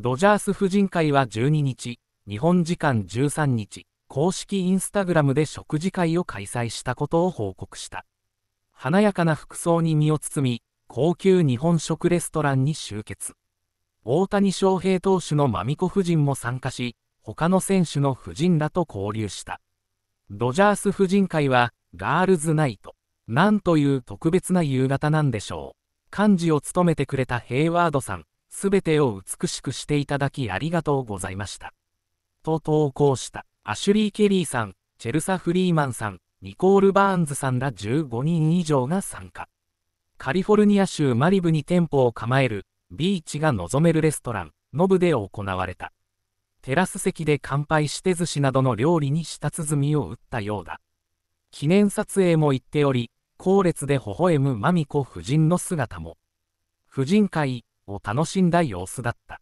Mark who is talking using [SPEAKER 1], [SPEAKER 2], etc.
[SPEAKER 1] ドジャース婦人会は12日、日本時間13日、公式インスタグラムで食事会を開催したことを報告した。華やかな服装に身を包み、高級日本食レストランに集結。大谷翔平投手のマミコ夫人も参加し、他の選手の夫人らと交流した。ドジャース婦人会は、ガールズナイト。なんという特別な夕方なんでしょう。幹事を務めてくれたヘイワードさん、すべてを美しくしていただきありがとうございました。と投稿した、アシュリー・ケリーさん、チェルサ・フリーマンさん、ニコール・バーンズさんら15人以上が参加。カリフォルニア州マリブに店舗を構える、ビーチが望めるレストラン、ノブで行われた。テラス席で乾杯して寿司などの料理に舌鼓を打ったようだ。記念撮影も行っており、後列で微笑むマミコ夫人の姿も。婦人会、を楽しんだ様子だった。